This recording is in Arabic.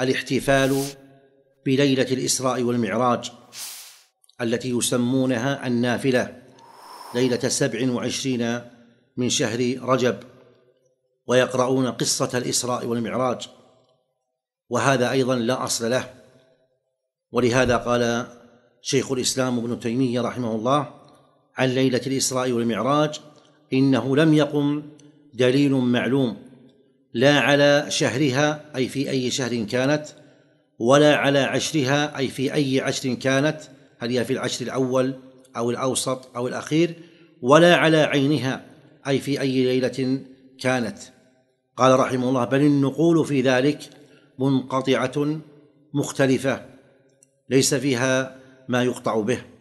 الاحتفال بليله الاسراء والمعراج التي يسمونها النافله ليله سبع وعشرين من شهر رجب ويقرؤون قصه الاسراء والمعراج وهذا ايضا لا اصل له ولهذا قال شيخ الاسلام ابن تيميه رحمه الله عن ليله الاسراء والمعراج انه لم يقم دليل معلوم لا على شهرها اي في اي شهر كانت ولا على عشرها اي في اي عشر كانت هل هي في العشر الاول او الاوسط او الاخير ولا على عينها اي في اي ليله كانت قال رحمه الله بل النقول في ذلك منقطعه مختلفه ليس فيها ما يقطع به